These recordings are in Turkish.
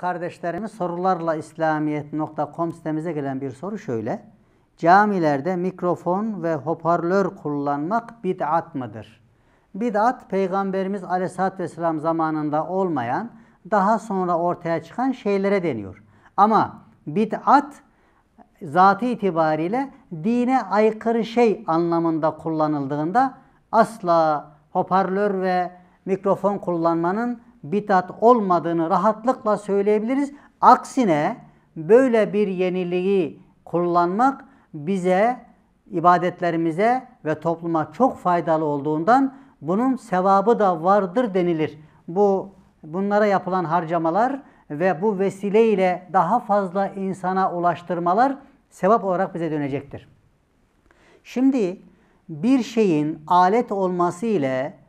kardeşlerimiz sorularla İslamiyet.com sitemize gelen bir soru şöyle. Camilerde mikrofon ve hoparlör kullanmak bid'at mıdır? Bid'at Peygamberimiz Aleyhisselatü Vesselam zamanında olmayan daha sonra ortaya çıkan şeylere deniyor. Ama bid'at zatı itibariyle dine aykırı şey anlamında kullanıldığında asla hoparlör ve mikrofon kullanmanın bitat olmadığını rahatlıkla söyleyebiliriz. Aksine böyle bir yeniliği kullanmak bize, ibadetlerimize ve topluma çok faydalı olduğundan bunun sevabı da vardır denilir. Bu bunlara yapılan harcamalar ve bu vesileyle daha fazla insana ulaştırmalar sevap olarak bize dönecektir. Şimdi bir şeyin alet olması ile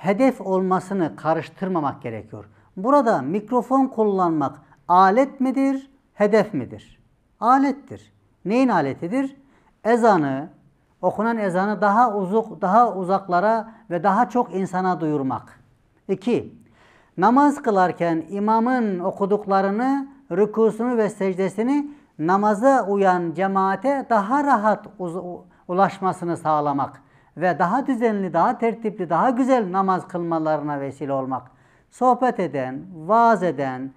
hedef olmasını karıştırmamak gerekiyor. Burada mikrofon kullanmak alet midir, hedef midir? Alettir. Neyin aletidir? Ezanı, okunan ezanı daha uzak, daha uzaklara ve daha çok insana duyurmak. 2. Namaz kılarken imamın okuduklarını, rükusunu ve secdesini namaza uyan cemaate daha rahat ulaşmasını sağlamak ve daha düzenli, daha tertipli, daha güzel namaz kılmalarına vesile olmak. Sohbet eden, vaaz eden,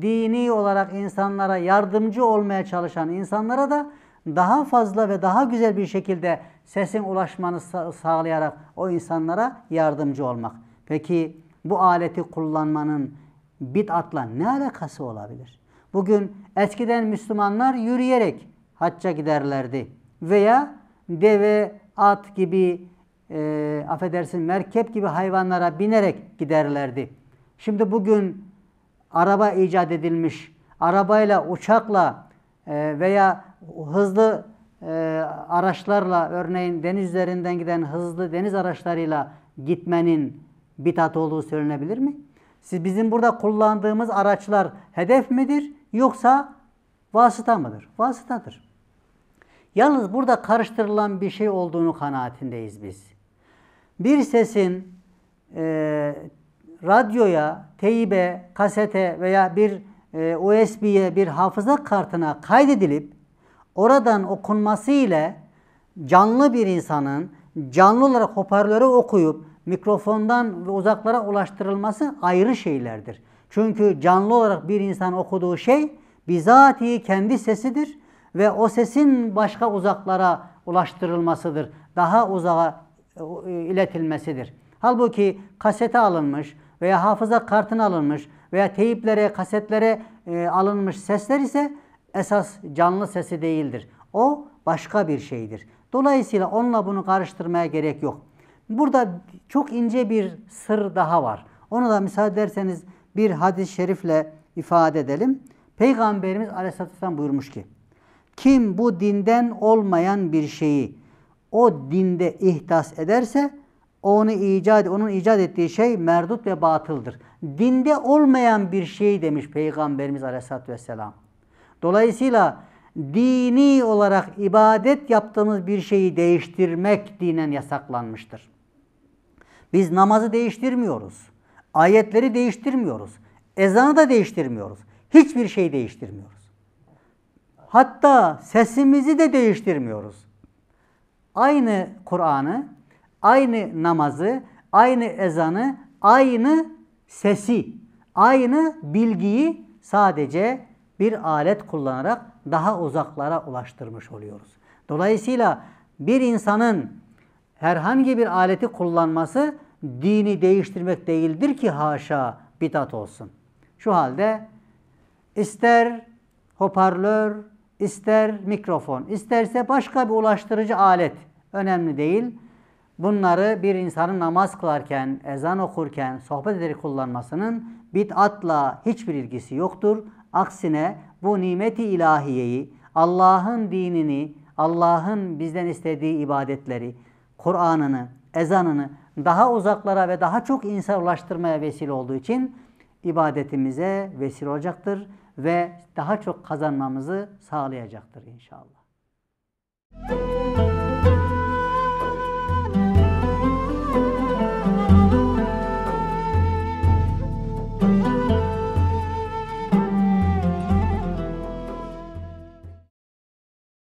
dini olarak insanlara yardımcı olmaya çalışan insanlara da daha fazla ve daha güzel bir şekilde sesin ulaşmanı sağlayarak o insanlara yardımcı olmak. Peki bu aleti kullanmanın bid'atla ne alakası olabilir? Bugün eskiden Müslümanlar yürüyerek hacca giderlerdi veya deve at gibi, e, affedersin merkep gibi hayvanlara binerek giderlerdi. Şimdi bugün araba icat edilmiş, arabayla, uçakla e, veya hızlı e, araçlarla, örneğin deniz üzerinden giden hızlı deniz araçlarıyla gitmenin bitat olduğu söylenebilir mi? Siz bizim burada kullandığımız araçlar hedef midir yoksa vasıta mıdır? Vasıtadır. Yalnız burada karıştırılan bir şey olduğunu kanaatindeyiz biz. Bir sesin e, radyoya, teybe, kasete veya bir e, USB'ye bir hafıza kartına kaydedilip oradan okunması ile canlı bir insanın canlı olarak hoparlörü okuyup mikrofondan ve uzaklara ulaştırılması ayrı şeylerdir. Çünkü canlı olarak bir insan okuduğu şey bizatihi kendi sesidir ve o sesin başka uzaklara ulaştırılmasıdır. Daha uzağa e, e, iletilmesidir. Halbuki kasete alınmış veya hafıza kartına alınmış veya teyiplere, kasetlere e, alınmış sesler ise esas canlı sesi değildir. O başka bir şeydir. Dolayısıyla onunla bunu karıştırmaya gerek yok. Burada çok ince bir sır daha var. Onu da müsaade ederseniz bir hadis-i şerifle ifade edelim. Peygamberimiz Aleyhisselatü Vesselam buyurmuş ki, kim bu dinden olmayan bir şeyi o dinde ihdas ederse onu icat, onun icat ettiği şey merdut ve batıldır. Dinde olmayan bir şey demiş Peygamberimiz Aleyhisselatü Vesselam. Dolayısıyla dini olarak ibadet yaptığımız bir şeyi değiştirmek dinen yasaklanmıştır. Biz namazı değiştirmiyoruz. Ayetleri değiştirmiyoruz. Ezanı da değiştirmiyoruz. Hiçbir şey değiştirmiyoruz. Hatta sesimizi de değiştirmiyoruz. Aynı Kur'an'ı, aynı namazı, aynı ezanı, aynı sesi, aynı bilgiyi sadece bir alet kullanarak daha uzaklara ulaştırmış oluyoruz. Dolayısıyla bir insanın herhangi bir aleti kullanması dini değiştirmek değildir ki haşa bidat olsun. Şu halde ister hoparlör, ister mikrofon, isterse başka bir ulaştırıcı alet önemli değil. Bunları bir insanın namaz kılarken, ezan okurken, sohbet ederek kullanmasının bid'atla hiçbir ilgisi yoktur. Aksine bu nimeti ilahiyeyi, Allah'ın dinini, Allah'ın bizden istediği ibadetleri, Kur'an'ını, ezanını daha uzaklara ve daha çok insan ulaştırmaya vesile olduğu için ibadetimize vesile olacaktır ve daha çok kazanmamızı sağlayacaktır inşallah. Müzik